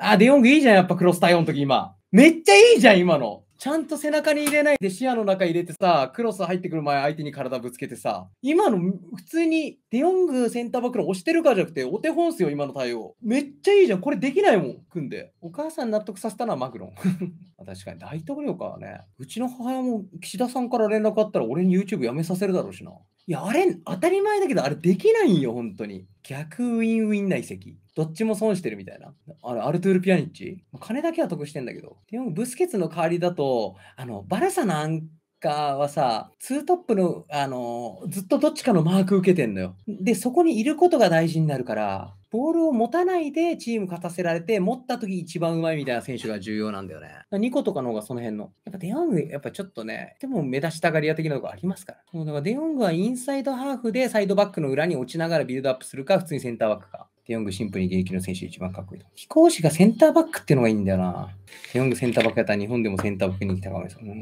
あ、デヨングいいじゃん、やっぱクロス対応の時今。めっちゃいいじゃん、今の。ちゃんと背中に入れないで視野の中入れてさ、クロス入ってくる前相手に体ぶつけてさ、今の普通にデヨングセンターバックの押してるからじゃなくて、お手本っすよ、今の対応。めっちゃいいじゃん。これできないもん、組んで。お母さん納得させたのはマクロン。確かに大統領かね。うちの母親も岸田さんから連絡あったら俺に YouTube 辞めさせるだろうしな。いや、あれ、当たり前だけど、あれできないんよ、本当に。逆ウィンウィン内遺どっちも損してるみたいな。あれ、アルトゥール・ピアニッチ金だけは得してんだけど。でも、ブスケツの代わりだと、あの、バルサの暗カーはさ、ツートップの、あの、ずっとどっちかのマーク受けてんのよ。で、そこにいることが大事になるから、ボールを持たないでチーム勝たせられて、持った時一番うまいみたいな選手が重要なんだよね。2個とかの方がその辺の。やっぱデヨング、やっぱちょっとね、でも目立ちたがり屋的なとこありますから。そうだからデヨングはインサイドハーフでサイドバックの裏に落ちながらビルドアップするか、普通にセンターバックか。テヨングシンプルに現役の選手一番かっこいい。と。飛行士がセンターバックっていうのがいいんだよな。テヨングセンターバックやったら日本でもセンターバックに来たかったです、うん。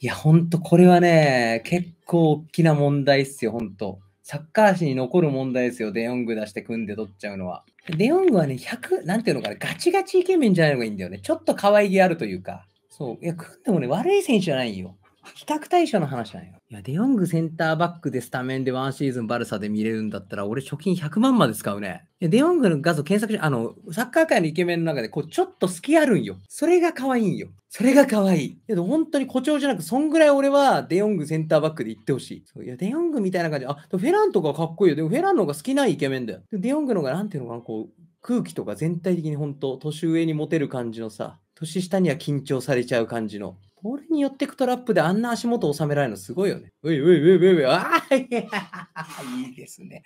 いや、ほんとこれはね、結構大きな問題っすよ、ほんと。サッカー史に残る問題ですよ、デヨング出して組んで取っちゃうのは。デヨングはね、100、なんていうのかな、ガチガチイケメンじゃないのがいいんだよね。ちょっと可愛げあるというか。そう。いや、組んでもね、悪い選手じゃないよ。比較対象の話なんよ。いや、デヨングセンターバックでスタメンでワンシーズンバルサで見れるんだったら、俺貯金100万まで使うね。いや、デヨングの画像検索して、あの、サッカー界のイケメンの中で、こう、ちょっと好きあるんよ。それが可愛いんよ。それが可愛い。けど、本当に誇張じゃなく、そんぐらい俺はデヨングセンターバックで行ってほしい。そういや、デヨングみたいな感じで、あ、フェランとかかっこいいよ。でも、フェランの方が好きなイケメンだよ。でデヨングの方が、なんていうのかな、こう、空気とか全体的に本当、年上にモテる感じのさ、年下には緊張されちゃう感じの。これに寄ってくトラップであんな足元収められるのすごいよね。ういういういういうああ、いいいですね。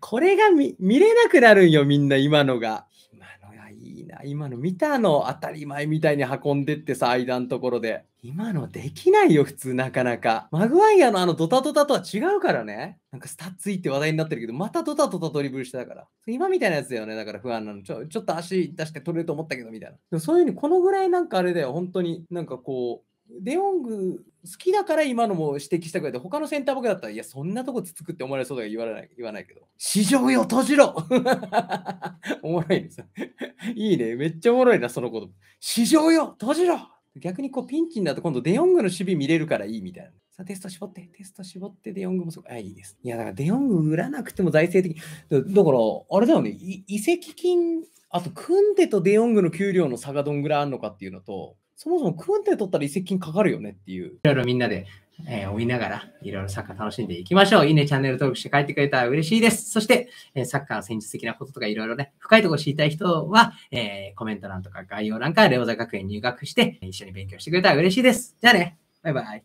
これが見れなくなるんよ、みんな、今のが。今のがいいな。今の見たの当たり前みたいに運んでってさ、間のところで。今のできないよ、普通、なかなか。マグワイアのあのドタドタとは違うからね。なんかスタッツイって話題になってるけど、またドタドタドリブルしてたから。今みたいなやつだよね、だから不安なの。ちょちょっと足出して取れると思ったけど、みたいな。でもそういうふうに、このぐらいなんかあれだよ、本当になんかこう、デヨング好きだから今のも指摘したくらいで、他のセンターバックだったら、いや、そんなとこつつくって思われそうだよ、言わない言わないけど、市場よ、閉じろ おもろいです。いいね、めっちゃおもろいな、そのこと。市場よ、閉じろ逆にこうピンチになると今度デヨングの守備見れるからいいみたいな。さあテスト絞って、テスト絞ってデヨングもそい、あ、いいです。いや、だからデヨング売らなくても財政的。だから、あれだよね、移籍金、あとクンデとデヨングの給料の差がどんぐらいあるのかっていうのと、そもそもクンテ取ったら移籍金かかるよねっていう。いろいろみんなで、えー、追いながら、いろいろサッカー楽しんでいきましょう。いいね、チャンネル登録して帰ってくれたら嬉しいです。そして、えー、サッカーの戦術的なこととかいろいろね、深いところ知りたい人は、えー、コメント欄とか概要欄からレオザ学園入学して、一緒に勉強してくれたら嬉しいです。じゃあね、バイバイ。